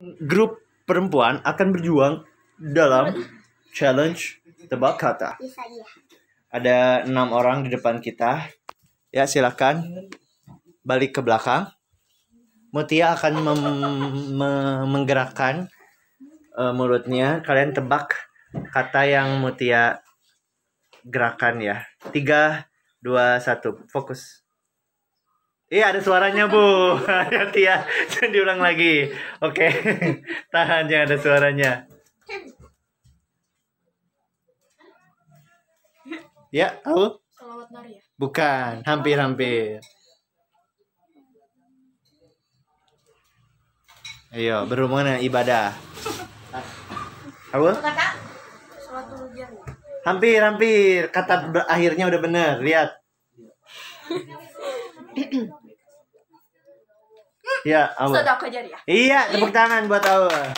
grup perempuan akan berjuang dalam challenge tebak kata. Ada enam orang di depan kita. Ya silakan balik ke belakang. Mutia akan menggerakkan uh, mulutnya. Kalian tebak kata yang Mutia gerakan ya. Tiga, dua, satu, fokus. Iya ada suaranya bu, hati ya. diulang lagi. Oke, tahan jangan ada suaranya. Ya, tahu? Ya? Bukan, hampir-hampir. Ayo, berhubungan dengan ibadah. Tahu? Hampir, hampir. Kata ya? akhirnya udah bener. Lihat. Iya, aku jadi ya. Iya, iya, tepuk tangan buat Allah.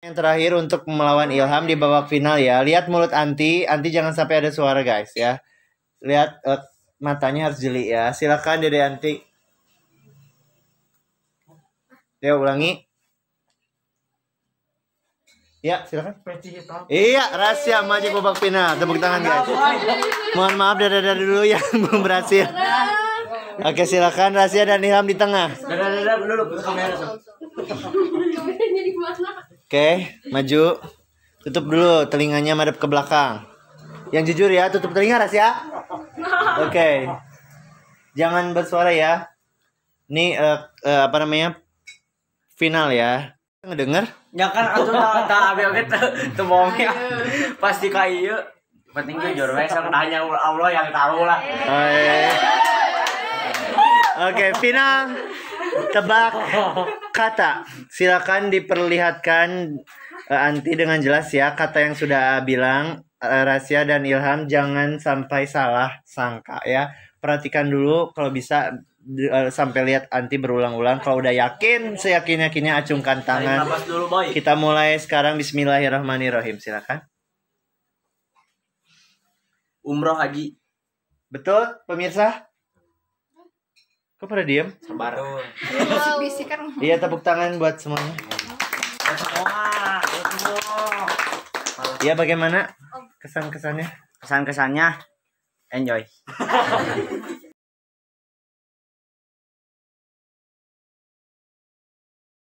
Yang terakhir untuk melawan Ilham di babak final ya. Lihat mulut Anti, Anti jangan sampai ada suara guys ya. Lihat uh, matanya harus jeli ya. Silakan Dede Anti. Ya ulangi. Ya, silakan. Iya, rahasia maju babak final. Tepuk tangan guys. Iya, Mohon maaf dari dulu yang belum berhasil. Nah. Oke, silakan Rasia dan Ilham di tengah. Oke, maju. Tutup dulu telinganya madep ke belakang. Yang jujur ya, tutup telinga Rasia. Oke. Jangan bersuara ya. Ini uh, uh, apa namanya? Final ya. Ngedenger? Ya kan aku tak tak abi oge teu Pasti kayu. penting jujur saya sok tanya Allah yang tahu lah. Oh, iya. iya. Oke, final tebak kata. Silakan diperlihatkan uh, Anti dengan jelas ya kata yang sudah bilang uh, Rahasia dan Ilham jangan sampai salah sangka ya. Perhatikan dulu kalau bisa uh, sampai lihat Anti berulang-ulang kalau udah yakin seyakin-yakinnya acungkan tangan. Kita mulai sekarang bismillahirrahmanirrahim. Silakan. Umroh Haji. Betul, pemirsa? Kok pada diem? Sabar. Iya, kan. iya, tepuk tangan buat semuanya. Iya, bagaimana kesan-kesannya? Kesan-kesannya enjoy.